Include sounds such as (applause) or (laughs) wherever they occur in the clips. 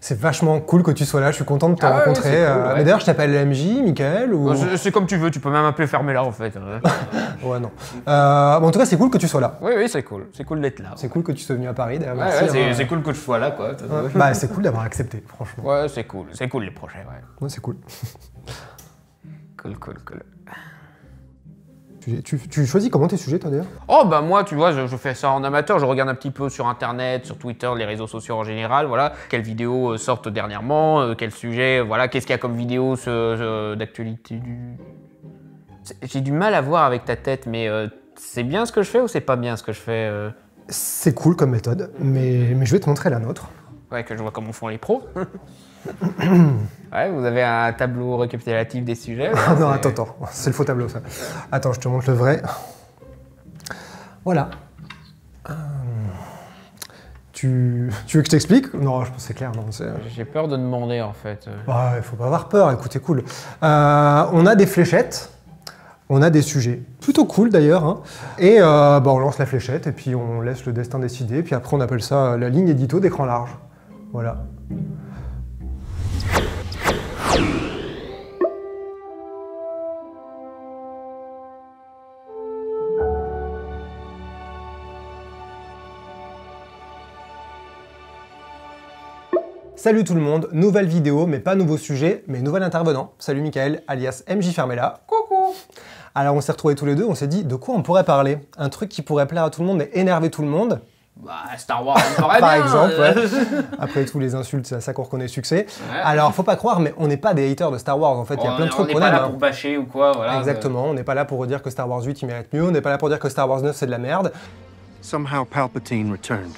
C'est vachement cool que tu sois là, je suis content de te ah rencontrer. Euh, d'ailleurs, je t'appelle MJ, Michael ou... C'est comme tu veux, tu peux même appeler là, en fait. Hein. (laughs) ouais, non. Euh, en tout cas, c'est cool que tu sois là. Oui, oui, c'est cool. C'est cool d'être là. C'est cool que tu sois venu à Paris d'ailleurs. Hein. c'est cool que tu sois là, quoi. (laughs) bah, c'est cool d'avoir accepté, franchement. Ouais, c'est cool. C'est cool les projets, ouais. Ouais, c'est cool. cool, cool, cool. Tu, choisis comment tes sujets, toi, d'ailleurs Oh, bah moi, tu vois, je, fais ça en amateur. Je regarde un petit peu sur Internet, sur Twitter, les réseaux sociaux en général. Voilà, quelles vidéos euh, sortent dernièrement, euh, quel sujet, voilà, qu'est-ce qu'il y a comme vidéo d'actualité du... J'ai du mal à voir avec ta tête, mais euh, c'est bien ce que je fais ou c'est pas bien ce que je fais C'est cool comme méthode, mais, mais je vais te montrer la nôtre. Ouais, que je vois comment font les pros. (laughs) (coughs) ouais, vous avez un tableau récapitulatif des sujets (laughs) ah Non, attends, attends, c'est le faux tableau ça. Attends, je te montre le vrai. Voilà. Euh, tu... tu, veux que je t'explique Non, je pense c'est clair. J'ai peur de demander en fait. Il faut pas avoir peur, écoutez, cool. Euh, on a des fléchettes, on a des sujets. Plutôt cool d'ailleurs. Hein. Et euh, bah, on lance la fléchette et puis on laisse le destin décider. Puis après, on appelle ça la ligne édito d'écran large. Voilà. Salut tout le monde, nouvelle vidéo, mais pas nouveau sujet, mais nouvel intervenant. Salut Michael, alias MJ Fermella, Coucou Alors on s'est retrouvés tous les deux, on s'est dit de quoi on pourrait parler Un truc qui pourrait plaire à tout le monde et énerver tout le monde. Bah, Star Wars, (laughs) Par exemple, hein. ouais. après tous les insultes, c'est à ça qu'on reconnaît le succès. Alors, faut pas croire, mais on n'est pas des haters de Star Wars. En fait, il y a plein de trucs qu'on On n'est pas là hein. pour bâcher ou quoi, voilà. Exactement, on n'est pas là pour dire que Star Wars 8 il mérite mieux, on n'est pas là pour dire que Star Wars 9 c'est de la merde. Somehow Palpatine returned.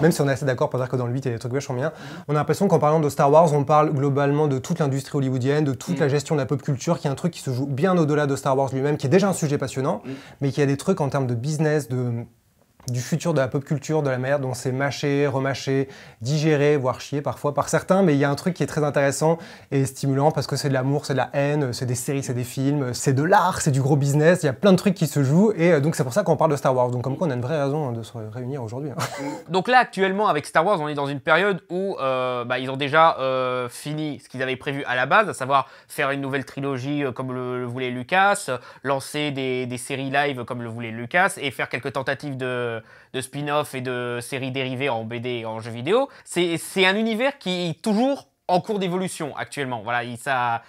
Même si on est assez d'accord pour dire que dans le 8 il y a des trucs vachement bien, on a l'impression qu'en parlant de Star Wars, on parle globalement de toute l'industrie hollywoodienne, de toute mm. la gestion de la pop culture, qui est un truc qui se joue bien au-delà de Star Wars lui-même, qui est déjà un sujet passionnant, mm. mais qui a des trucs en termes de business, de du futur de la pop culture, de la manière dont c'est mâché, remâché, digéré, voire chié parfois par certains, mais il y a un truc qui est très intéressant et stimulant parce que c'est de l'amour, c'est de la haine, c'est des séries, c'est des films, c'est de l'art, c'est du gros business, il y a plein de trucs qui se jouent et euh, donc c'est pour ça qu'on parle de Star Wars. Donc comme quoi on a une vraie raison de se réunir aujourd'hui. Hein. (laughs) donc là actuellement avec Star Wars on est dans une période où euh, bah, ils ont déjà euh, fini ce qu'ils avaient prévu à la base, à savoir faire une nouvelle trilogie comme le, voulait Lucas, lancer des, des séries live comme le voulait Lucas et faire quelques tentatives de, de spin-off et de séries dérivées en BD et en jeux vidéo. C'est un univers qui est toujours en cours d'évolution actuellement. Voilà, ça,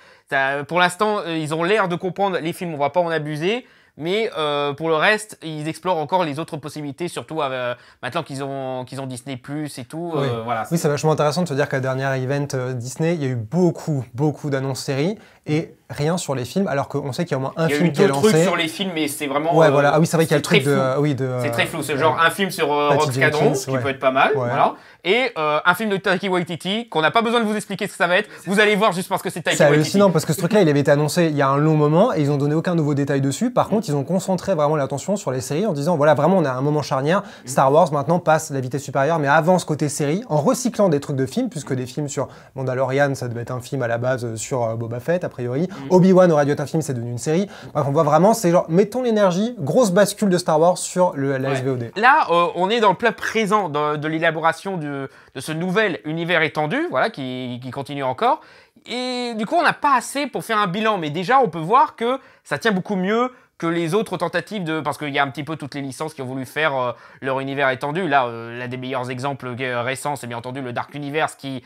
pour l'instant, euh, ils ont l'air de comprendre les films, on va pas en abuser. Mais euh, pour le reste, ils explorent encore les autres possibilités, surtout euh, maintenant qu'ils ont, qu'ils ont Disney Plus et tout. voilà. oui c'est vachement intéressant de se dire qu'à la dernière event Disney, il y a eu beaucoup, beaucoup d'annonces séries et rien sur les films, alors qu'on sait qu'il y a au moins un film qui est lancé. Il y a eu trucs sur les films, mais c'est vraiment. Ouais, voilà. Euh, ah oui, c'est vrai qu'il y a le truc de, c'est très flou. C'est genre un film sur euh, Rock Cadron, qui peut être pas mal, voilà. Et euh, un film de Taiki Waititi qu'on n'a pas besoin de vous expliquer ce que ça va être. Vous allez voir juste parce que c'est Taiki Waititi. C'est hallucinant parce que ce truc-là, il avait été annoncé il y a un long moment et ils ont donné aucun nouveau détail dessus. Par contre, ils ont concentré vraiment l'attention sur les séries en disant voilà, vraiment, on a un moment charnière. Mm. Star Wars maintenant passe la vitesse supérieure, mais ce côté série en recyclant des trucs de films, puisque des films sur Mandalorian, ça devait être un film à la base sur Boba Fett. A priori. Obi-Wan au un Film, c'est devenu une série. on voit vraiment, c'est genre, mettons l'énergie, grosse bascule de Star Wars sur le, la Là, euh, on est dans le plat présent de, l'élaboration de, ce nouvel univers étendu, voilà, qui, continue encore. Et du coup, on n'a pas assez pour faire un bilan, mais déjà, on peut voir que ça tient beaucoup mieux que les autres tentatives de... Parce qu'il y a un petit peu toutes les licences qui ont voulu faire euh, leur univers étendu. Là, euh, l'un des meilleurs exemples récents, c'est bien entendu le Dark Universe qui,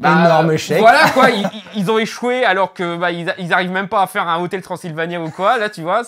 bah, énorme euh, échec. Voilà quoi, (laughs) ils, ont échoué alors que bah, ils, arrivent même pas à faire un hôtel Transylvania ou quoi. Là, tu vois.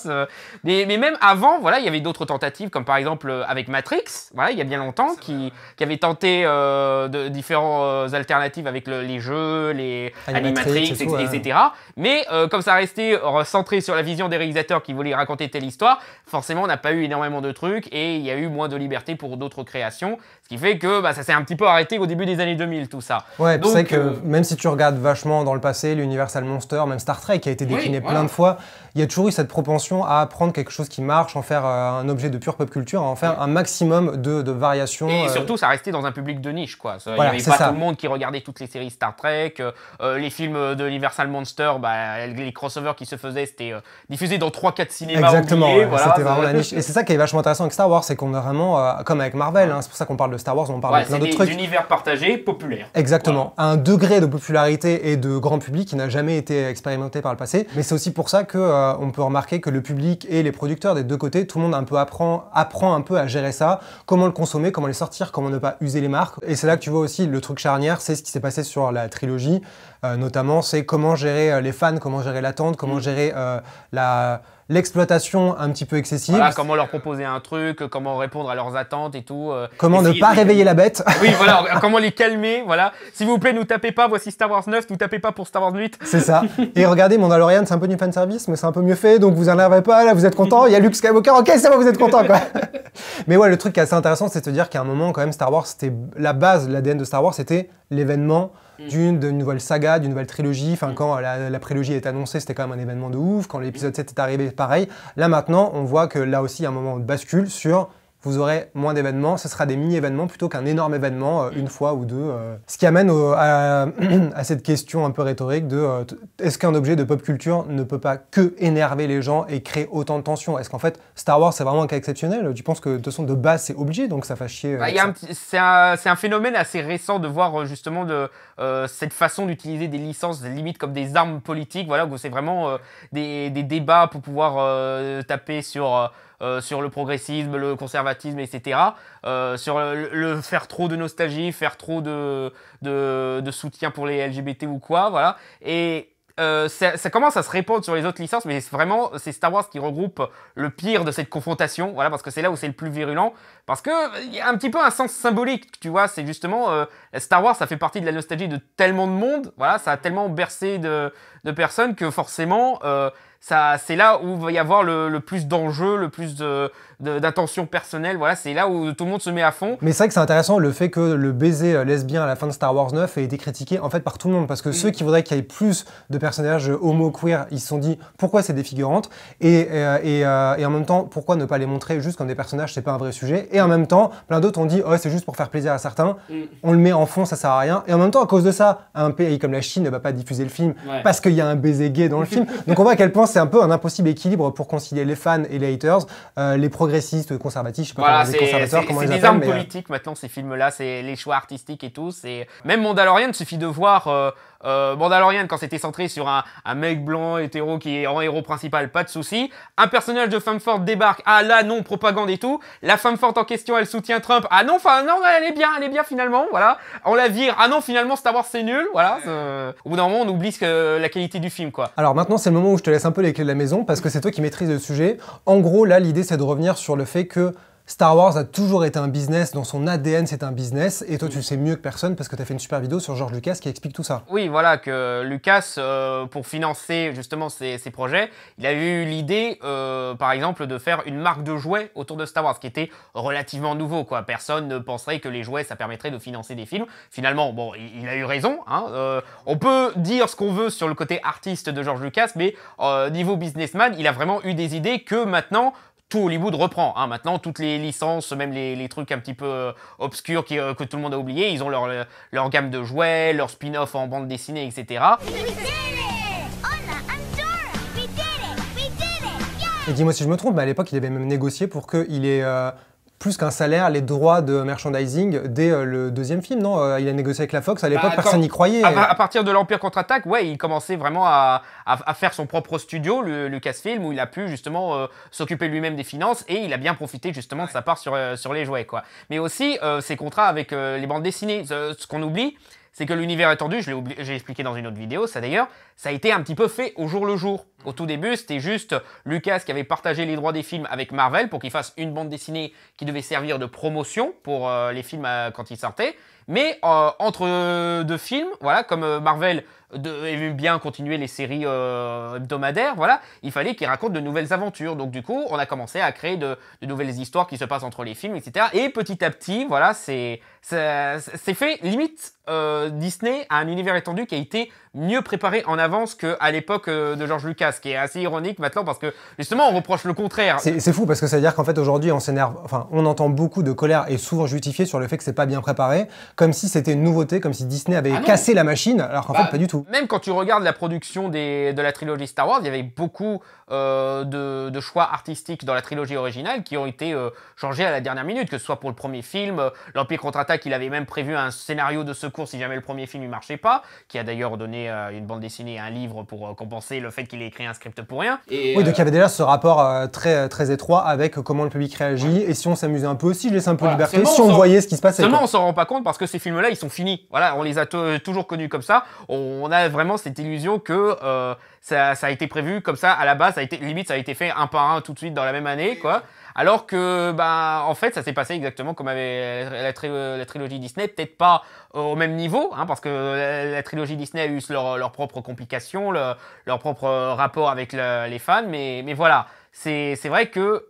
Mais, mais, même avant, voilà, il y avait d'autres tentatives, comme par exemple euh, avec Matrix, voilà, il y a bien longtemps, qui, qui avait tenté euh, de, différentes euh, alternatives avec les jeux, les Animatrix, etc. Mais comme ça restait centré sur la vision des réalisateurs qui voulaient raconter telle histoire, forcément, on n'a pas eu énormément de trucs et il y a eu moins de liberté pour d'autres créations, ce qui fait que bah, ça s'est un petit peu arrêté au début des années 2000, tout ça. Ouais, Donc, que même si tu regardes vachement dans le passé l'Universal Monster, même Star Trek qui a été décliné plein de fois, il y a toujours eu cette propension à prendre quelque chose qui marche, en faire euh, un objet de pure pop culture, à en faire un maximum de, variations. Et euh. surtout, ça restait dans un public de niche, quoi. il n'y avait pas tout le monde qui regardait toutes les séries Star Trek, euh, les films de l'Universal Monster, bah, les crossovers qui se faisaient, c'était diffusé dans 3-4 cinémas. Exactement, c'était vraiment la niche. Et c'est ça qui est vachement intéressant avec Star Wars, c'est qu'on a vraiment, comme avec Marvel, hein, c'est pour ça qu'on parle de Star Wars, on parle de plein d'autres trucs. univers partagés, populaires. Exactement un degré de popularité et de grand public qui n'a jamais été expérimenté par le passé. Mais c'est aussi pour ça que euh, on peut remarquer que le public et les producteurs des deux côtés, tout le monde un peu apprend, apprend un peu à gérer ça, comment le consommer, comment les sortir, comment ne pas user les marques. Et c'est là que tu vois aussi le truc charnière, c'est ce qui s'est passé sur la trilogie, euh, notamment c'est comment gérer euh, les fans, comment gérer l'attente, comment mm. gérer la l'exploitation un petit peu excessive. comment leur proposer un truc, comment répondre à leurs attentes et tout. Euh, comment ne pas réveiller la bête. (laughs) Oui, voilà, (laughs) comment les calmer, voilà. S'il vous plaît, nous tapez pas, voici Star Wars 9, nous tapez pas pour Star Wars 8. C'est ça. Et regardez, Mandalorian, c'est un peu du fan service, mais c'est un peu mieux fait, donc vous n'en avez pas, là, vous êtes content, il y a Luke Skywalker, ok, c'est bon, vous êtes content, quoi. (laughs) mais ouais, le truc qui est assez intéressant, c'est de se dire qu'à un moment, quand même, Star Wars, c'était la base, l'ADN de Star Wars, c'était l'événement Mm. d'une, nouvelle saga, d'une nouvelle trilogie. Enfin, mm. quand la, trilogie prélogie est annoncée, c'était quand même un événement de ouf. Quand l'épisode 7 est arrivé, pareil. Là maintenant, on voit que là aussi, il y a un moment de bascule sur vous aurez moins d'événements, ce sera des mini-événements plutôt qu'un énorme événement, euh, une fois ou deux. Euh. Ce qui amène (clears throat) à, cette question un peu rhétorique de euh, est-ce qu'un objet de pop culture ne peut pas que énerver les gens et créer autant de tension Est-ce qu'en fait Star Wars c'est vraiment un cas exceptionnel Tu penses que de toute façon de base c'est obligé donc ça fait chier C'est un, phénomène assez récent de voir justement de, cette façon d'utiliser des licences des limites comme des armes politiques, voilà, c'est vraiment des, débats pour pouvoir taper sur, sur le progressisme, le conservatisme etc. Euh, sur le, faire trop de nostalgie, faire trop de, de, soutien pour les LGBT ou quoi, voilà. Et euh, ça, ça, commence à se répandre sur les autres licences, mais vraiment, c'est Star Wars qui regroupe le pire de cette confrontation, voilà, parce que c'est là où c'est le plus virulent, parce qu'il y a un petit peu un sens symbolique, tu vois, c'est justement, euh, Star Wars, ça fait partie de la nostalgie de tellement de monde, voilà, ça a tellement bercé de, personnes que forcément ça, c'est là où va y avoir le, plus d'enjeux, le plus d'attention de, personnelle. Voilà, c'est là où tout le monde se met à fond. Mais c'est vrai que c'est intéressant le fait que le baiser euh, lesbien à la fin de Star Wars 9 ait été critiqué en fait par tout le monde parce que mm. ceux qui voudraient qu'il y ait plus de personnages homo queer, ils se sont dit pourquoi c'est défigurante et, euh, euh, et, en même temps pourquoi ne pas les montrer juste comme des personnages, c'est pas un vrai sujet. Et en même temps, plein d'autres ont dit oh c'est juste pour faire plaisir à certains, mm. on le met en fond, ça sert à rien. Et en même temps, à cause de ça, un pays comme la Chine ne va pas diffuser le film parce qu'il y a un baiser gay dans le (laughs) film. Donc on voit qu'elle pense c'est un peu un impossible équilibre pour concilier les fans et les haters, euh, les progressistes, conservatifs, je sais pas comment, les conservateurs, comment C'est des armes euh, politiques maintenant ces films-là, c'est les choix artistiques et tout. Même Mandalorian, suffit de voir euh, euh, Mandalorian, quand c'était centré sur un, mec blanc, hétéro, qui est en héros principal, pas de souci. Un personnage de femme forte débarque, ah là non, propagande et tout. La femme forte en question, elle soutient Trump, ah non, enfin non, elle est bien, elle est bien finalement, voilà. On la vire, ah non, finalement Star Wars c'est nul, voilà. Euh, au bout d'un moment, on oublie que, la qualité du film, quoi. Alors maintenant, c'est le moment où je te laisse un peu les clés de la maison, parce que c'est toi qui maîtrise le sujet. En gros, là, l'idée, c'est de revenir sur le fait que Star Wars a toujours été un business, dans son ADN c'est un business, et toi tu le sais mieux que personne parce que tu as fait une super vidéo sur George Lucas qui explique tout ça. Oui, voilà, que Lucas, euh, pour financer justement ses, projets, il a eu l'idée, euh, par exemple, de faire une marque de jouets autour de Star Wars, qui était relativement nouveau, quoi. Personne ne penserait que les jouets, ça permettrait de financer des films. Finalement, bon, il, a eu raison, hein, euh, on peut dire ce qu'on veut sur le côté artiste de George Lucas, mais niveau businessman, il a vraiment eu des idées que maintenant tout Hollywood reprend. Hein. Maintenant, toutes les licences, même les, trucs un petit peu euh, obscurs qui, euh, que tout le monde a oublié, ils ont leur, euh, leur gamme de jouets, leur spin-off en bande dessinée, etc. Et dis-moi si je me trompe, à l'époque, il avait même négocié pour qu'il ait plus qu'un salaire, les droits de merchandising dès euh, le deuxième film, non euh, Il a négocié avec la Fox, à l'époque, bah, personne n'y croyait. À, partir de l'Empire contre-attaque, ouais, il commençait vraiment à, faire son propre studio, le Lucasfilm, où il a pu justement euh, s'occuper lui-même des finances et il a bien profité justement de sa part sur, les jouets, quoi. Mais aussi ses contrats avec les bandes dessinées. ce, qu'on oublie, c'est que l'univers étendu, je l'ai expliqué dans une autre vidéo, ça d'ailleurs, ça a été un petit peu fait au jour le jour. Au tout début, c'était juste Lucas qui avait partagé les droits des films avec Marvel pour qu'il fasse une bande dessinée qui devait servir de promotion pour euh, les films euh, quand ils sortaient. Mais euh, entre deux films, voilà, comme Marvel devait bien continuer les séries hebdomadaires, voilà, il fallait qu'il raconte de nouvelles aventures. Donc du coup, on a commencé à créer de, nouvelles histoires qui se passent entre les films, etc. Et petit à petit, voilà, c'est c'est fait limite Disney a un univers étendu qui a été mieux préparé en avance qu'à l'époque euh, de George Lucas, ce qui est assez ironique maintenant parce que justement on reproche le contraire. C'est fou parce que ça veut dire qu'en fait aujourd'hui on s'énerve, enfin on entend beaucoup de colère et souvent justifiée sur le fait que c'est pas bien préparé, comme si c'était une nouveauté, comme si Disney avait ah cassé la machine, alors qu'en bah, fait pas du tout. Même quand tu regardes la production des, de la trilogie Star Wars, il y avait beaucoup euh, de, choix artistiques dans la trilogie originale qui ont été euh, changés à la dernière minute, que ce soit pour le premier film, l'Empire contre-attaque, il avait même prévu un scénario de secours si jamais le premier film ne marchait pas, qui a d'ailleurs donné une bande dessinée un livre pour euh, compenser le fait qu'il ait écrit un script pour rien. Et, oui, donc il y euh, avait déjà ce rapport euh, très, très étroit avec comment le public réagit et si on s'amusait un peu, si je laissais un peu de liberté, si on, voyait ce qui se passait. Seulement, quoi. on s'en rend pas compte parce que ces films-là, ils sont finis. Voilà, on les a toujours connus comme ça. On a vraiment cette illusion que ça, ça, a été prévu comme ça à la base, ça a été, limite ça a été fait un par un tout de suite dans la même année, quoi. Alors que, bah, en fait, ça s'est passé exactement comme avait la, trilogie Disney, peut-être pas au même niveau, hein, parce que la, trilogie Disney a eu leurs leur propres complications, leurs leur propre rapport avec les fans, mais, mais voilà, c'est vrai que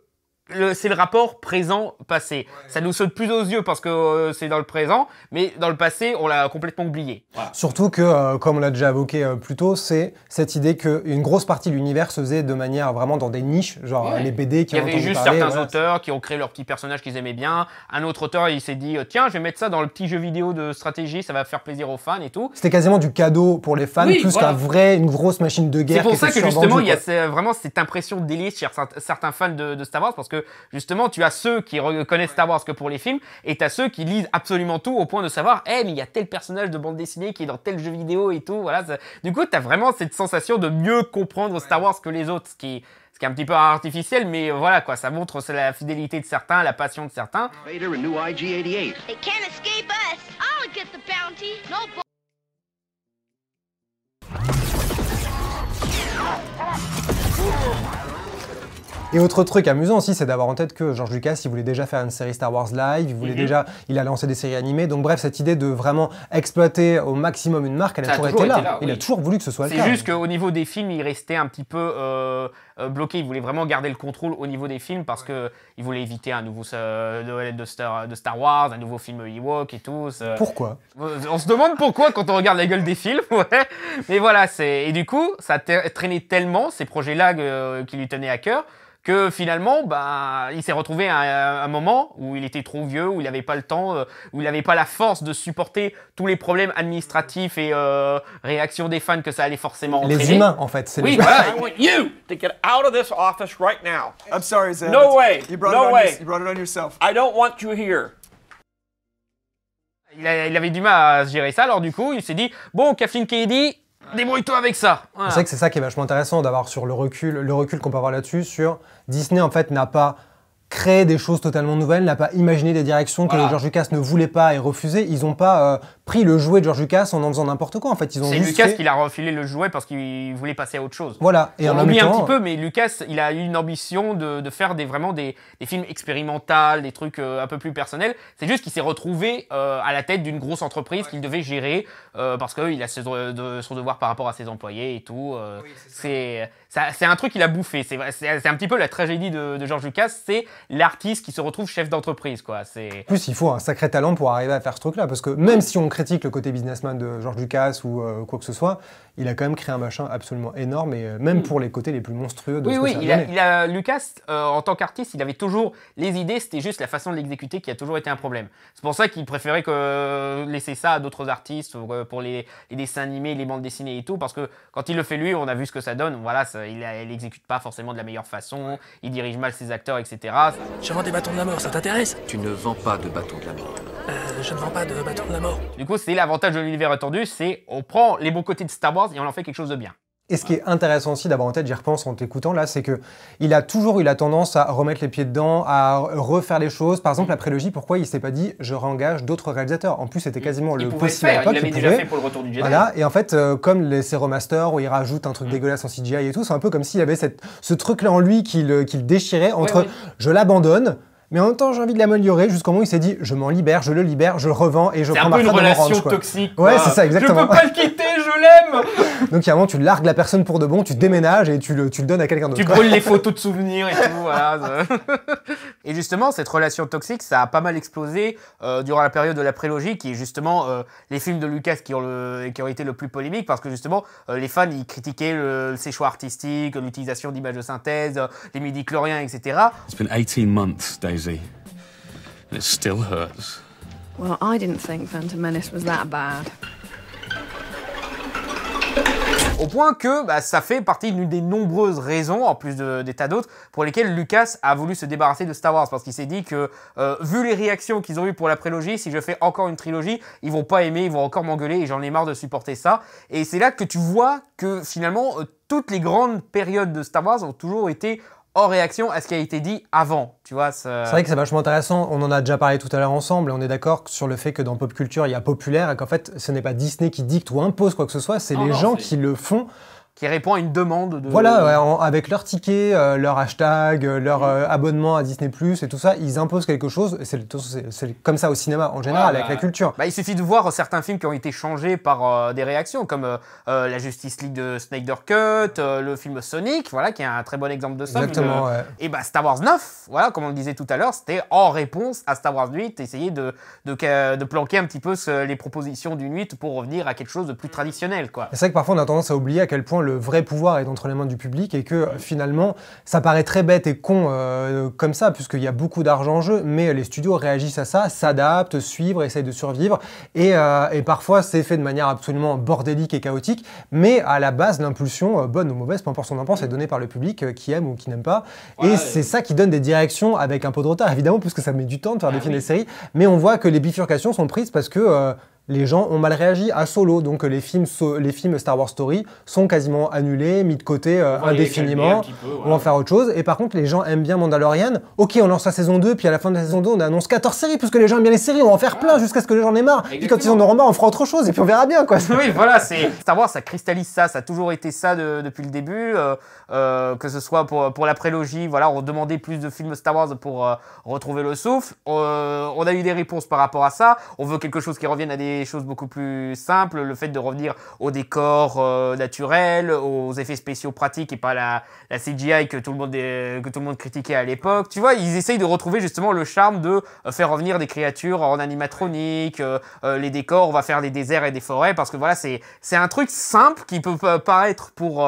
c'est le rapport présent-passé. Ça nous saute plus aux yeux parce que euh, c'est dans le présent, mais dans le passé, on l'a complètement oublié. Surtout que, euh, comme on l'a déjà évoqué euh, plus tôt, c'est cette idée qu'une grosse partie de l'univers se faisait de manière vraiment dans des niches, genre les BD qui Il y avait juste certains auteurs qui ont créé leurs petits personnages qu'ils aimaient bien. Un autre auteur, il s'est dit tiens, je vais mettre ça dans le petit jeu vidéo de stratégie, ça va faire plaisir aux fans et tout. C'était quasiment du cadeau pour les fans, plus qu'un vrai, une grosse machine de guerre. C'est pour ça que justement, il y a vraiment cette impression de chez certains fans de Star Wars parce que justement, tu as ceux qui reconnaissent Star Wars que pour les films, et tu as ceux qui lisent absolument tout au point de savoir, eh mais il y a tel personnage de bande dessinée qui est dans tel jeu vidéo et tout. Voilà. Du coup, tu as vraiment cette sensation de mieux comprendre Star Wars que les autres, ce qui ce qui est un petit peu artificiel, mais voilà quoi, ça montre la fidélité de certains, la passion de certains. Et autre truc amusant aussi, c'est d'avoir en tête que George Lucas, il voulait déjà faire une série Star Wars live, il voulait mhm. déjà, il a lancé des séries animées. Donc bref, cette idée de vraiment exploiter au maximum une marque, elle a, toujours, été, là. Il a toujours voulu que ce soit le cas. C'est juste qu'au niveau des films, il restait un petit peu euh, euh, bloqué. Il voulait vraiment garder le contrôle au niveau des films parce que il voulait éviter un nouveau euh, de, Star, de Star Wars, un nouveau film Ewok et tout. Pourquoi On se demande pourquoi quand on regarde la gueule des films. (laughs) Ouais. Mais voilà, c'est et du coup, ça traînait tellement ces projets-là qui lui tenaient à cœur que finalement, bah, il s'est retrouvé à un, moment où il était trop vieux, où il n'avait pas le temps, euh, où il n'avait pas la force de supporter tous les problèmes administratifs et euh, réactions des fans que ça allait forcément entraîner. Les humains, en fait, c'est oui, les I want you to get out of this office right now. I'm sorry, Zeb. No way. You brought no it way. you brought it on yourself. I don't want you here. Il, il avait du mal à gérer ça, alors du coup, il s'est dit, bon, Kathleen Kennedy, débrouille-toi avec ça. C'est que c'est ça qui est vachement intéressant d'avoir sur le recul, le recul qu'on peut avoir là-dessus sur Disney en fait n'a pas Créer des choses totalement nouvelles, n'a pas imaginé des directions que George Lucas ne voulait pas et refusait. Ils n'ont pas euh, pris le jouet de George Lucas en en faisant n'importe quoi. En fait, ils ont. C'est Lucas qui l'a refilé le jouet parce qu'il voulait passer à autre chose. Voilà. Et on oublie un petit peu, mais Lucas, il a eu une ambition de, faire des vraiment des, films expérimentaux, des trucs euh, un peu plus personnels. C'est juste qu'il s'est retrouvé euh, à la tête d'une grosse entreprise qu'il devait gérer parce qu'il a de, son devoir par rapport à ses employés et tout. c'est un truc qu'il a bouffé. C'est un petit peu la tragédie de, de George Lucas. C'est l'artiste qui se retrouve chef d'entreprise, quoi. C'est. Plus, il faut un sacré talent pour arriver à faire ce truc-là, parce que même si on critique le côté businessman de George Lucas ou euh, quoi que ce soit, il a quand même créé un machin absolument énorme, et euh, même hmm. pour les côtés les plus monstrueux de oui, ce oui, il Lucas, euh, en tant qu'artiste, il avait toujours les idées, c'était juste la façon de l'exécuter qui a toujours été un problème. C'est pour ça qu'il préférait que euh, laisser ça à d'autres artistes pour les, dessins animés, les bandes dessinées et tout, parce que quand il le fait lui, on a vu ce que ça donne. Voilà, ça, il n'exécute pas forcément de la meilleure façon, il dirige mal ses acteurs, etc. Je vends des bâtons de la mort, ça t'intéresse Tu ne vends pas de bâtons de la mort je ne vends pas de bâton de la mort. Du coup, c'est l'avantage de l'univers étendu, c'est on prend les bons côtés de Star Wars et on en fait quelque chose de bien. Et ce qui est intéressant aussi d'avoir en tête, j'y repense en t'écoutant là, c'est que il a toujours eu la tendance à remettre les pieds dedans, à refaire les choses. Par exemple, mm. la prélogie, pourquoi il s'est pas dit je réengage d'autres réalisateurs En plus, c'était mm. quasiment le possible à l'époque. Il l'avait déjà fait pour le retour du Jedi. Voilà. Et en fait, euh, comme les, ces où il rajoute un truc mm. dégueulasse en CGI et tout, c'est un peu comme s'il avait ce truc là en lui qu'il déchirait entre je l'abandonne mais en même temps, j'ai envie de l'améliorer jusqu'au moment où il s'est dit je m'en libère, je le libère, je revends et je prends ma C'est un peu une relation toxique. Ouais, c'est ça, exactement. Je peux pas le quitter, je l'aime (laughs) Donc, il y a un moment, tu largues la personne pour de bon, tu déménages et tu le, tu le donnes à quelqu'un d'autre. Tu brûles les photos de souvenirs et tout, voilà. (laughs) Et justement, cette relation toxique, ça a pas mal explosé euh, durant la période de la prélogie, qui est justement euh, les films de Lucas qui ont, été le plus polémiques, parce que justement, euh, les fans, ils critiquaient le, choix séchoir artistique, l'utilisation d'images de synthèse, les midi-chloriens, etc. It's been 18 months, Daisy. it still hurts. Well, I didn't think Phantom Menace was that bad. Au point que bah, ça fait partie d'une des nombreuses raisons, en plus des tas d'autres, pour lesquelles Lucas a voulu se débarrasser de Star Wars. Parce qu'il s'est dit que, euh, vu les réactions qu'ils ont eues pour la prélogie, si je fais encore une trilogie, ils vont pas aimer, ils vont encore m'engueuler et j'en ai marre de supporter ça. Et c'est là que tu vois que finalement, euh, toutes les grandes périodes de Star Wars ont toujours été en réaction à ce qui a été dit avant, tu vois. C'est vrai que c'est vachement intéressant, on en a déjà parlé tout à l'heure ensemble, on est d'accord sur le fait que dans pop culture, il y a populaire, et qu'en fait, ce n'est pas Disney qui dicte ou impose quoi que ce soit, c'est les gens qui le font qui répond à une demande de... Voilà, avec leur ticket, euh, leur hashtag, euh, leur mm. euh, abonnement à Disney ⁇ et tout ça, ils imposent quelque chose. C'est comme ça au cinéma en général, avec la culture. Bah, il suffit de voir certains films qui ont été changés par des réactions, comme la Justice League de Snyder Cut, le film Sonic, voilà, qui est un très bon exemple de ça. Exactement, Et bah, Star Wars 9, voilà, comme on le disait tout à l'heure, c'était en réponse à Star Wars 8, essayer de, de, planquer un petit peu les propositions d'une 8 pour revenir à quelque chose de plus mm. traditionnel. C'est vrai que parfois on a tendance à oublier à quel point le vrai pouvoir est entre les mains du public et que finalement, ça paraît très bête et con euh, comme ça, puisqu'il y a beaucoup d'argent en jeu, mais les studios réagissent à ça, s'adaptent, suivent, essayent de survivre, et, euh, et parfois c'est fait de manière absolument bordélique et chaotique, mais à la base, l'impulsion, euh, bonne ou mauvaise, peu importe son importance, est donnée par le public qui aime ou qui n'aime pas, et c'est ça qui donne des directions avec un peu de retard, évidemment, puisque ça met du temps de faire des ah films et des séries, mais on voit que les bifurcations sont prises parce que les gens ont mal réagi à Solo, donc euh, les films, les films Star Wars Story sont quasiment annulés, mis de côté euh, indéfiniment, on va en faire autre chose, et par contre les gens aiment bien Mandalorian, ok on lance la saison 2, puis à la fin de la saison 2 on annonce 14 séries, puisque les gens aiment bien les séries, on va en faire plein jusqu'à ce que les gens aient marre, Et puis quand ils en auront marre on fera autre chose, et puis on verra bien quoi. (laughs) oui voilà, Star Wars ça cristallise ça, ça a toujours été ça depuis le début, euh, euh, que ce soit pour, pour la prélogie, voilà, on demandait plus de films Star Wars pour euh, retrouver le souffle. Euh, on a eu des réponses par rapport à ça. On veut quelque chose qui revienne à des choses beaucoup plus simples, le fait de revenir aux décors naturels, aux effets spéciaux pratiques et pas la, la CGI que tout, le monde, que tout le monde critiquait à l'époque. Tu vois, ils essayent de retrouver justement le charme de faire revenir des créatures en animatronique, les décors, on va faire des déserts et des forêts, parce que voilà, c'est un truc simple qui peut paraître pour...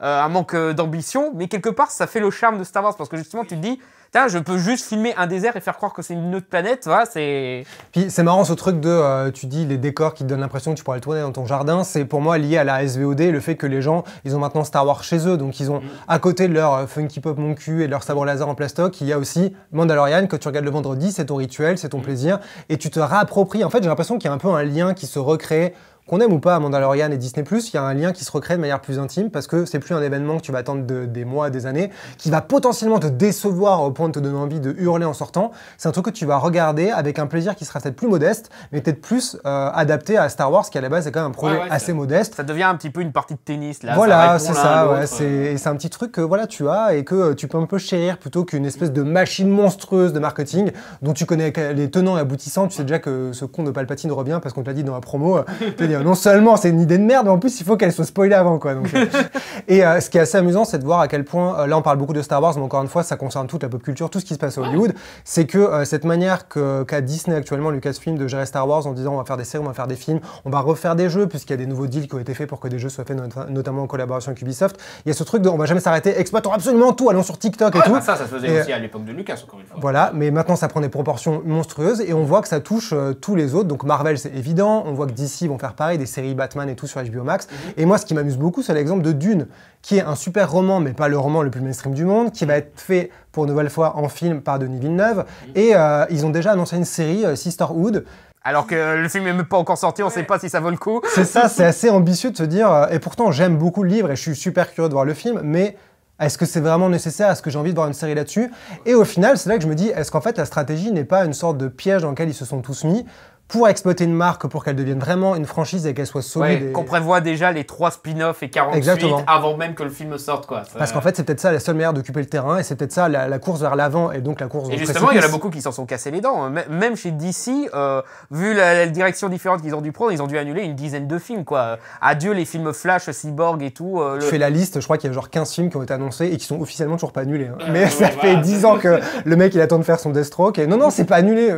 Euh, un manque euh, d'ambition, mais quelque part, ça fait le charme de Star Wars parce que justement, tu te dis, Tiens, je peux juste filmer un désert et faire croire que c'est une autre planète, voilà, c'est... Puis c'est marrant ce truc de, euh, tu dis les décors qui te donnent l'impression que tu pourrais le tourner dans ton jardin, c'est pour moi lié à la SVOD, le fait que les gens, ils ont maintenant Star Wars chez eux, donc ils ont mm. à côté de leur Funky Pop Mon cul et leur sabre laser en plastoc, il y a aussi Mandalorian, que tu regardes le vendredi, c'est ton rituel, c'est ton mm. plaisir, et tu te réappropries, en fait j'ai l'impression qu'il y a un peu un lien qui se recrée qu'on aime ou pas Mandalorian et Disney+, il y a un lien qui se recrée de manière plus intime parce que c'est plus un événement que tu vas attendre des mois, des années, qui va potentiellement te décevoir au point de te donner envie de hurler en sortant. C'est un truc que tu vas regarder avec un plaisir qui sera peut-être plus modeste, mais peut-être plus euh, adapté à Star Wars qui à la base est quand même un projet assez modeste. Ça devient un petit peu une partie de tennis là. Voilà, c'est ça. c'est un petit truc que voilà tu as et que euh, tu peux un peu chérir plutôt qu'une espèce de machine monstrueuse de marketing dont tu connais les tenants et aboutissants. Tu sais déjà que ce con de Palpatine revient parce qu'on te l'a dit dans la promo. Euh, (laughs) Euh, non seulement c'est une idée de merde, mais en plus il faut qu'elle soit spoilée avant quoi. Euh. (laughs) et euh, ce qui est assez amusant, c'est de voir à quel point, là on parle beaucoup de Star Wars, mais encore une fois ça concerne toute la pop culture, tout ce qui se passe à Hollywood, c'est que cette manière qu'a Disney actuellement, Lucasfilm, de gérer Star Wars en disant on va faire des séries, on va faire des films, on va refaire des jeux, puisqu'il y a des nouveaux deals qui ont été faits pour que des jeux soient faits, notamment en collaboration avec Ubisoft. Il y a ce truc de on va jamais s'arrêter, exploitons absolument tout, allons sur TikTok et tout. Bah ça, ça se faisait aussi à l'époque de Lucas encore une fois. Voilà, mais maintenant ça prend des proportions monstrueuses et on voit que ça touche tous les autres. Donc Marvel c'est évident, on voit que DC vont faire pas des séries Batman et tout sur HBO Max. Mhm. Et moi, ce qui m'amuse beaucoup, c'est l'exemple de Dune, qui est un super roman, mais pas le roman le plus mainstream du monde, qui va être fait pour une nouvelle fois en film par Denis Villeneuve. Mhm. Et euh, ils ont déjà annoncé une série, euh, Sisterhood, alors que le film n'est même pas encore sorti, on ne sait pas si ça vaut le coup. C'est ça, c'est assez ambitieux de se dire, euh, et pourtant j'aime beaucoup le livre et je suis super curieux de voir le film, mais est-ce que c'est vraiment nécessaire Est-ce que j'ai envie de voir une série là-dessus Et au final, c'est là que je me dis, est-ce qu'en fait la stratégie n'est pas une sorte de piège dans lequel ils se sont tous mis pour exploiter une marque, pour qu'elle devienne vraiment une franchise et qu'elle soit solide. Qu'on prévoit déjà les trois spin-offs et 40 Exactement. suites avant même que le film sorte. Quoi. Parce qu'en fait, c'est peut-être ça la seule manière d'occuper le terrain et c'est peut-être ça la, course vers l'avant et donc la course Et justement, il y en a beaucoup qui s'en sont cassés les dents. Hein. Même chez DC, euh, vu la, direction différente qu'ils ont dû prendre, ils ont dû annuler une dizaine de films. Quoi. Euh, adieu les films Flash, Cyborg et tout. Je euh, fais la liste, je crois qu'il y a genre 15 films qui ont été annoncés et qui sont officiellement toujours pas annulés. Hein. Mais (laughs) ça fait dix 10 ans que le mec il attend de faire son Deathstroke et non, non, (laughs) c'est pas annulé.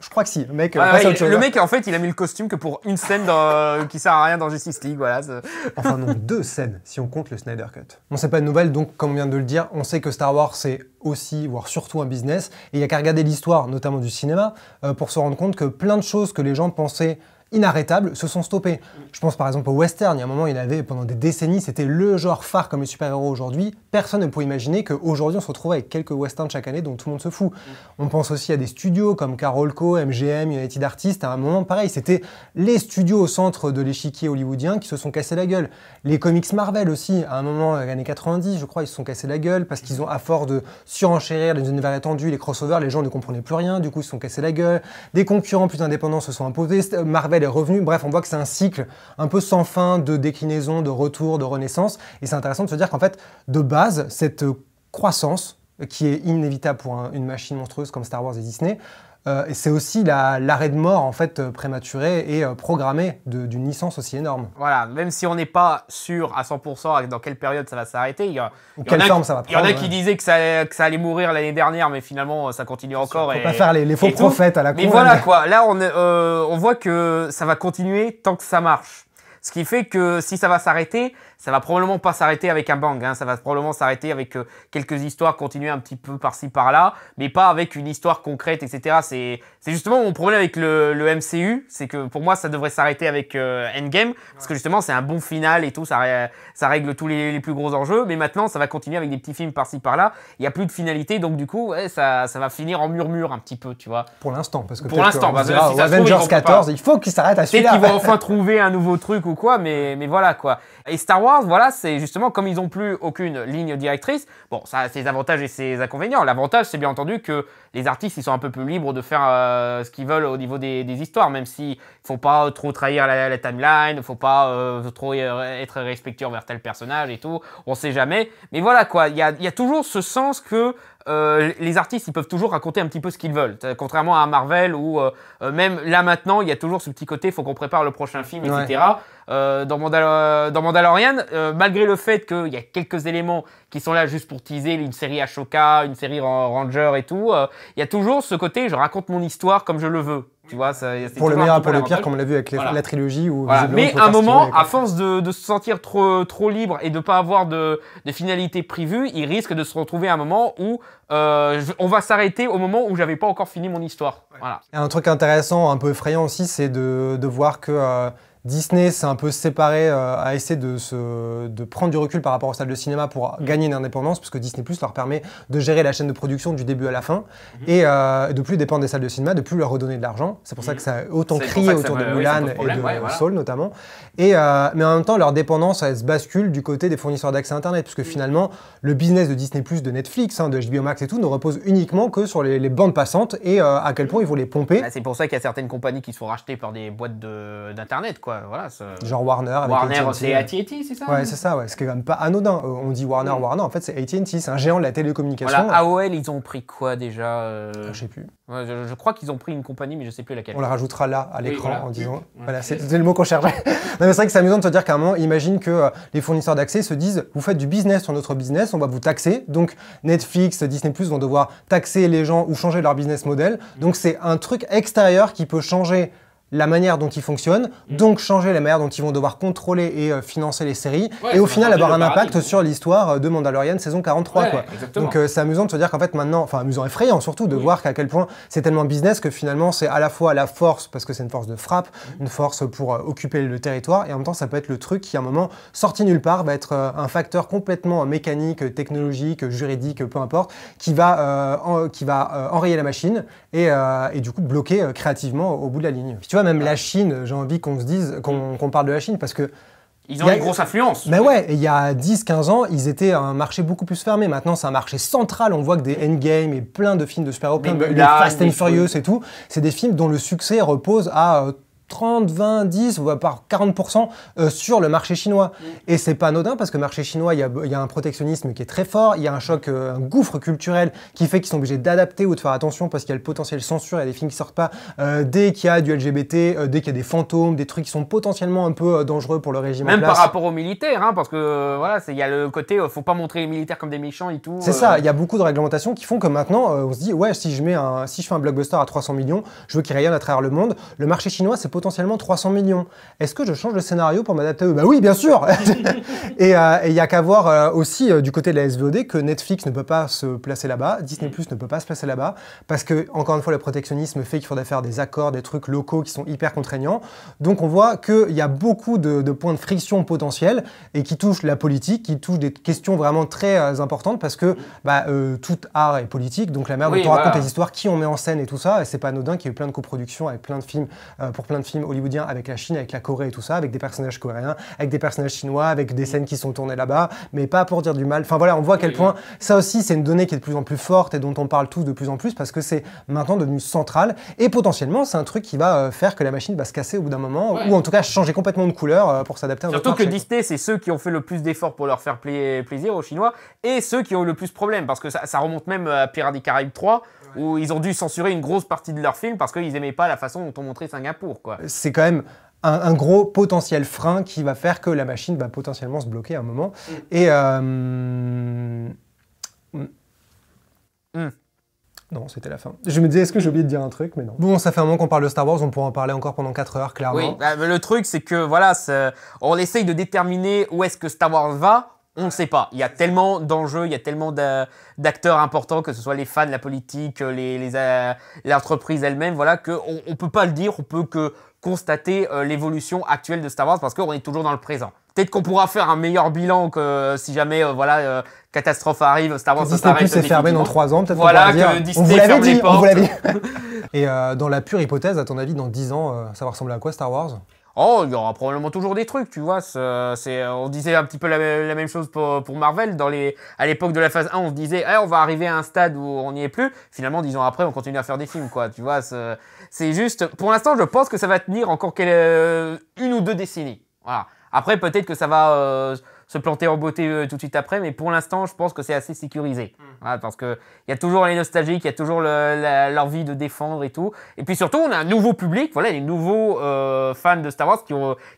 Je crois que si, le mec. Euh, le mec, en fait, il a mis le costume que pour une scène euh, qui sert à rien dans Justice League, voilà. enfin non, deux scènes si on compte le Snyder Cut. On sait pas de nouvelles, donc comme on vient de le dire, on sait que Star Wars c'est aussi, voire surtout un business, et il y a qu'à regarder l'histoire, notamment du cinéma, euh, pour se rendre compte que plein de choses que les gens pensaient inarrêtables se sont stoppés. Mm. Je pense par exemple au western, il y a un moment il avait pendant des décennies, c'était le genre phare comme les super-héros aujourd'hui. Personne ne pourrait imaginer qu'aujourd'hui on se retrouve avec quelques westerns chaque année dont tout le monde se fout. Mm. On pense aussi à des studios comme Carolco, MGM, United Artists, à un moment pareil, c'était les studios au centre de l'échiquier hollywoodien qui se sont cassés la gueule. Les comics Marvel aussi, à un moment, années 90 je crois, ils se sont cassés la gueule parce qu'ils ont, à force de surenchérir les univers étendus, les crossovers, les gens ne comprenaient plus rien, du coup ils se sont cassés la gueule. Des concurrents plus indépendants se sont imposés, euh, Marvel les revenus. Bref, on voit que c'est un cycle un peu sans fin de déclinaison, de retour, de renaissance. Et c'est intéressant de se dire qu'en fait, de base, cette croissance qui est inévitable pour une machine monstrueuse comme Star Wars et Disney, euh, et c'est aussi l'arrêt de mort en fait euh, prématuré et euh, programmé d'une licence aussi énorme. Voilà, même si on n'est pas sûr à 100% dans quelle période ça va s'arrêter, il y, en a, y en a qui disaient que ça, que ça allait mourir l'année dernière, mais finalement ça continue encore. Faut pas faire les, faux prophètes à la con. Mais voilà hein. quoi, là on, on voit que ça va continuer tant que ça marche. Ce qui fait que si ça va s'arrêter, ça va probablement pas s'arrêter avec un bang. Hein. Ça va probablement s'arrêter avec euh, quelques histoires continuer un petit peu par-ci par-là, mais pas avec une histoire concrète, etc. C'est justement mon problème avec le, le MCU, c'est que pour moi ça devrait s'arrêter avec euh, Endgame parce que justement c'est un bon final et tout, ça ça règle tous les, plus gros enjeux. Mais maintenant ça va continuer avec des petits films par-ci par-là. Il y a plus de finalité, donc du coup ça ça va finir en murmure un petit peu, tu vois. Pour l'instant, parce que pour l'instant, parce Avengers 14, il faut qu'il s'arrête à celui-là. Peut-être qu'ils vont enfin (laughs) trouver un nouveau truc ou quoi, mais mais voilà quoi. Et Star voilà, c'est justement comme ils n'ont plus aucune ligne directrice, bon, ça a ses avantages et ses inconvénients. L'avantage, c'est bien entendu que les artistes, ils sont un peu plus libres de faire euh, ce qu'ils veulent au niveau des, histoires, même si faut pas trop trahir la, timeline, ne faut pas euh, trop être respectueux envers tel personnage et tout, on sait jamais. Mais voilà, quoi, il y a toujours ce sens que euh, les artistes, ils peuvent toujours raconter un petit peu ce qu'ils veulent. Euh, contrairement à Marvel, où euh, même là maintenant, il y a toujours ce petit côté, faut qu'on prépare le prochain film, etc. dans, dans, Mandalorian, malgré le fait qu'il y a quelques éléments qui sont là juste pour teaser une série Ashoka, une série Ranger et tout. Euh, il y a toujours ce côté, je raconte mon histoire comme je le veux. Tu vois, ça, pour le meilleur, pour le pire, comme on l'a vu avec la trilogie. Où Mais à un moment, à force de, se sentir trop, trop libre et de pas avoir de, finalité prévue, il risque de se retrouver à un moment où euh, on va s'arrêter au moment où j'avais pas encore fini mon histoire. Voilà. Et un truc intéressant, un peu effrayant aussi, c'est de, voir que euh, Disney s'est un peu séparé, à euh, a essayé de, se, de, prendre du recul par rapport aux salles de cinéma pour mhm. gagner une indépendance, puisque Disney Plus leur permet de gérer la chaîne de production du début à la fin, mhm. euh, et de plus dépendre des salles de cinéma, de plus leur redonner de l'argent. C'est pour ça mhm. que ça a autant crié autour de Mulan et de Soul notamment. Et, euh, mais en même temps, leur dépendance, elle se bascule du côté des fournisseurs d'accès Internet, puisque finalement, le business de Disney Plus, de Netflix, hein, de HBO Max et tout, ne repose uniquement que sur les, bandes passantes et à quel point ils vont les pomper. Bah, c'est pour ça qu'il y a certaines compagnies qui sont rachetées par des boîtes d'Internet, quoi. Euh, Genre Warner c'est AT&T, c'est ça Ouais, c'est ça, ouais. Ce qui est quand même pas anodin. Euh, on dit Warner, Warner, en fait, c'est AT&T, c'est un géant de la télécommunication. Voilà, AOL, ils ont pris quoi déjà Je euh, ah, Je sais plus. je, crois qu'ils ont pris une compagnie, mais je sais plus laquelle. On la rajoutera là, à l'écran, en disant. Voilà, c'est le mot qu'on cherchait. (laughs) mais c'est vrai que c'est amusant de se dire qu'à un moment, imagine que les fournisseurs d'accès se disent vous faites du business sur notre business, on va vous taxer. Donc Netflix, Disney Plus vont devoir taxer les gens ou changer leur business model. Mm. Donc c'est un truc extérieur qui peut changer la manière dont ils fonctionnent, mm. donc changer la manière dont ils vont devoir contrôler et euh, financer les séries, et au final avoir un impact sur l'histoire euh, de Mandalorian saison 43. quoi. Donc euh, c'est amusant de se dire qu'en fait maintenant, enfin amusant, effrayant surtout, de voir qu'à quel point c'est tellement business que finalement c'est à la fois la force, parce que c'est une force de frappe, mm. une force pour occuper le territoire, et en même temps ça peut être le truc qui à un moment, sorti nulle part, va être un facteur complètement mécanique, technologique, juridique, peu importe, qui va, qui va enrayer la machine et, du coup bloquer créativement au bout de la ligne même la Chine, j'ai envie qu'on se dise, qu'on mm. parle de la Chine parce que. Ils ont une grosse influence. Mais ben ouais, il y a 10-15 ans, ils étaient un marché beaucoup plus fermé. Maintenant, c'est un marché central. On voit que des Endgame et plein de films de super-héros, plein Fast and Furious et tout, c'est des films dont le succès repose à euh, 30, 20, 10, voire par 40% euh, sur le marché chinois. Mm. Et c'est pas anodin parce que marché chinois, il y, y a, un protectionnisme qui est très fort, il y a un choc, euh, un gouffre culturel qui fait qu'ils sont obligés d'adapter ou de faire attention parce qu'il y a le potentiel censure, il y a des films qui sortent pas. Euh, dès qu'il y a du LGBT, dès qu'il y a des fantômes, des trucs qui sont potentiellement un peu dangereux pour le régime. Même en place. par rapport aux militaires, hein, parce que voilà, il y a le côté, faut pas montrer les militaires comme des méchants et tout. C'est ça, il y a beaucoup de réglementations qui font que maintenant, on se dit, ouais, si je, mets un, si je fais un blockbuster à 300 millions, je veux qu'il rayonne à travers le monde. Le marché chinois, c'est potentiellement 300 millions. Est-ce que je change le scénario pour m'adapter à eux Bah oui, bien sûr (laughs) Et il euh, n'y a qu'à voir euh, aussi euh, du côté de la SVOD que Netflix ne peut pas se placer là-bas, Disney Plus ne peut pas se placer là-bas, parce que, encore une fois, le protectionnisme fait qu'il faudrait faire des accords, des trucs locaux qui sont hyper contraignants. Donc on voit qu'il y a beaucoup de, points de friction potentiels et qui touchent la politique, qui touchent des questions vraiment très euh, importantes, parce que bah, tout art est politique, donc la merde, on raconte les histoires qui on met en scène et tout ça, et c'est pas anodin qu'il y ait eu plein de coproductions avec plein de films pour plein de film hollywoodien avec la Chine, avec la Corée et tout ça, avec des personnages coréens, avec des personnages chinois, avec des scènes qui sont tournées là-bas, mais pas pour dire du mal. Enfin voilà, on voit à quel point ça aussi c'est une donnée qui est de plus en plus forte et dont on parle tous de plus en plus parce que c'est maintenant devenu central et potentiellement c'est un truc qui va euh, faire que la machine va se casser au bout d'un moment ou en tout cas changer complètement de couleur euh, pour s'adapter à Surtout que Disney, c'est ceux qui ont fait le plus d'efforts pour leur faire plaisir aux Chinois et ceux qui ont eu le plus de problèmes parce que ça, remonte même euh, à Pirates des Caraïbes 3 où ils ont dû censurer une grosse partie de leur film parce qu'ils n'aimaient pas la façon dont on montrait Singapour. Quoi c'est quand même un, gros potentiel frein qui va faire que la machine va potentiellement se bloquer à un moment. Mm. Et. Euh, mm. Mm. Non, c'était la fin. Je me disais, est-ce que j'ai oublié de dire un truc, mais non. Bon, ça fait un moment qu'on parle de Star Wars, on pourra en parler encore pendant 4 heures, clairement. Oui, bah, le truc, c'est que, voilà, on essaye de déterminer où est-ce que Star Wars va, on ne sait pas. Il y a tellement d'enjeux, il y a tellement d'acteurs importants, que ce soit les fans, la politique, euh, euh, l'entreprise les, elle-même, voilà, qu'on ne peut pas le dire, on peut que constater euh, l'évolution actuelle de Star Wars parce qu'on est toujours dans le présent. Peut-être qu'on pourra faire un meilleur bilan que si jamais voilà catastrophe arrive, Star Wars Disney Plus s'est fermé dans trois ans, peut-être. Voilà on vous l'avait dit, dit. (laughs) Et dans la pure hypothèse, à ton avis, dans dix ans, ça va ressembler à quoi Star Wars Oh, il y aura probablement toujours des trucs, tu vois. C'est, on disait un petit peu la, même chose pour, pour, Marvel. Dans les, à l'époque de la phase 1, on se disait, eh, on va arriver à un stade où on n'y est plus. Finalement, dix ans après, on continue à faire des films, quoi. Tu vois, c'est juste. Pour l'instant, je pense que ça va tenir encore euh, une ou deux décennies. Voilà. Après, peut-être que ça va. Euh, se planter en beauté euh, tout de suite après, mais pour l'instant, je pense que c'est assez sécurisé. Mm. Voilà, parce qu'il y a toujours les nostalgiques, il y a toujours l'envie vie de défendre et tout. Et puis surtout, on a un nouveau public, voilà, les nouveaux euh, fans de Star Wars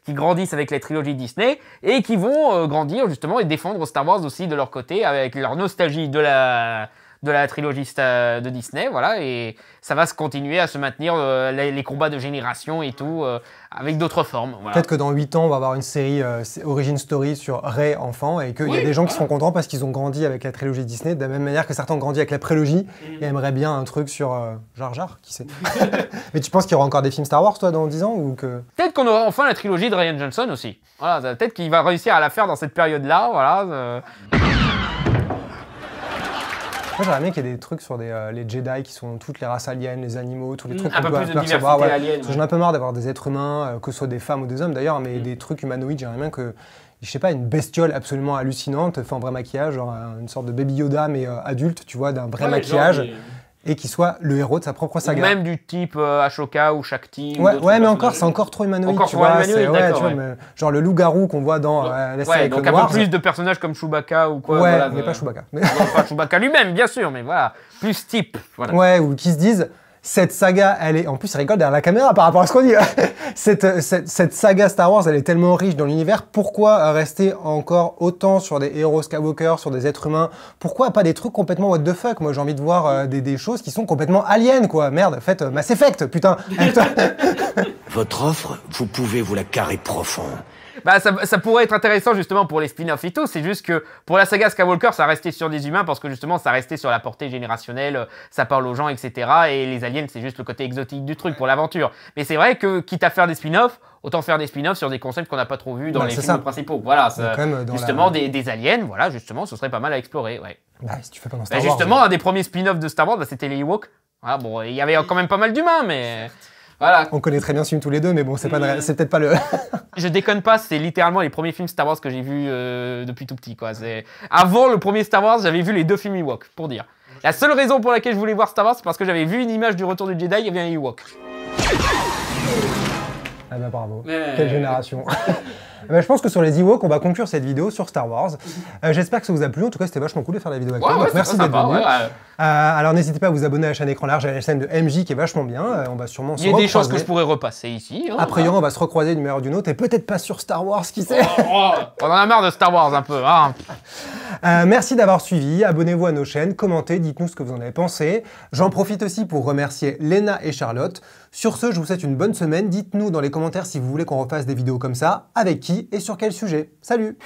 qui, grandissent avec les trilogies Disney et qui vont euh, grandir justement et défendre Star Wars aussi de leur côté avec leur nostalgie de la de la trilogie de Disney, voilà, et ça va se continuer à se maintenir euh, les, combats de génération et tout, euh, avec d'autres formes. Peut-être que dans 8 ans, on va avoir une série euh, Origin Story sur Ray enfant, et qu'il y a des gens qui seront contents parce qu'ils ont grandi avec la trilogie Disney, de la même manière que certains ont grandi avec la prélogie, et mm. aimeraient bien un truc sur Jar Jar, qui sait. (laughs) Mais tu penses qu'il y aura encore des films Star Wars, toi, dans 10 ans, ou que... Peut-être qu'on aura enfin la trilogie de Ryan Johnson aussi. Voilà, peut-être qu'il va réussir à la faire dans cette période-là, voilà j'aimerais bien qu'il y ait des trucs sur euh, les Jedi qui sont toutes les races aliens, les animaux, tous les mm. trucs qu'on un peut plus de J'en ai un peu marre d'avoir des êtres humains, euh, que ce soit des femmes ou des hommes d'ailleurs, mais mm. des trucs humanoïdes, j'aimerais bien que, je sais pas, une bestiole absolument hallucinante, fait un vrai maquillage, genre euh, une sorte de baby Yoda, mais adulte, tu vois, d'un vrai maquillage et qui soit le héros de sa propre saga. même du type euh, Ashoka ou Shakti. Ouais, mais encore, c'est encore trop humanoïde. Encore trop humanoïde, ouais, Genre le loup-garou qu'on voit dans donc, euh, la série donc un peu plus de personnages comme Chewbacca ou quoi. Ouais, mais pas Chewbacca. pas Chewbacca lui-même, bien sûr, mais voilà. Plus type. Voilà. Ouais, ou qui se disent cette saga, elle est... En plus, elle rigole derrière la caméra par rapport à ce qu'on dit. (laughs) cette, euh, cette, cette, saga Star Wars, elle est tellement riche dans l'univers. Pourquoi euh, rester encore autant sur des héros Skywalker, sur des êtres humains Pourquoi pas des trucs complètement what the fuck Moi, j'ai envie de voir euh, des, des, choses qui sont complètement aliens, quoi. Merde, faites Mass Effect, putain. (laughs) Votre offre, vous pouvez vous la carrer profond. Bah, ça, ça, pourrait être intéressant justement pour les spin-offs et tout. C'est juste que pour la saga Skywalker, ça restait sur des humains parce que justement, ça restait sur la portée générationnelle, ça parle aux gens, etc. Et les aliens, c'est juste le côté exotique du truc pour l'aventure. Mais c'est vrai que quitte à faire des spin-offs, autant faire des spin-offs sur des concepts qu'on n'a pas trop vu dans bah, les films ça. principaux. Voilà, ça, euh, justement des, des, aliens, voilà, justement, ce serait pas mal à explorer. Ouais. Bah, si tu fais dans bah, Star Wars, justement, euh. un des premiers spin-offs de Star Wars, bah, c'était les Ewoks. Ah, bon, il y avait quand même pas mal d'humains, mais. On connaît très bien ce film tous les deux, mais bon, c'est mm. peut-être pas le. (laughs) je déconne pas, c'est littéralement les premiers films Star Wars que j'ai vus euh, depuis tout petit. Quoi. Avant le premier Star Wars, j'avais vu les deux films Ewok, pour dire. La seule raison pour laquelle je voulais voir Star Wars, c'est parce que j'avais vu une image du Retour du Jedi et bien Ewok. Ah bah bravo, quelle génération (laughs) bah, je pense que sur les Ewok, on va conclure cette vidéo sur Star Wars. Euh, j'espère que ça vous a plu. En tout cas, c'était vachement cool de faire la vidéo avec toi. merci d'être venu. Euh, alors n'hésitez pas à vous abonner à la chaîne Écran Large, à la chaîne de MJ qui est vachement bien. Euh, on va sûrement se Il y a des choses que je pourrais repasser ici. Hein. a Après, on va se recroiser d'une manière ou d'une autre et peut-être pas sur Star Wars, qui sait. Oh, on en a marre de Star Wars un peu. Hein. Euh, merci d'avoir suivi. Abonnez-vous à nos chaînes, commentez, dites-nous ce que vous en avez pensé. J'en profite aussi pour remercier Lena et Charlotte. Sur ce, je vous souhaite une bonne semaine. Dites-nous dans les commentaires si vous voulez qu'on refasse des vidéos comme ça, avec qui et sur quel sujet. Salut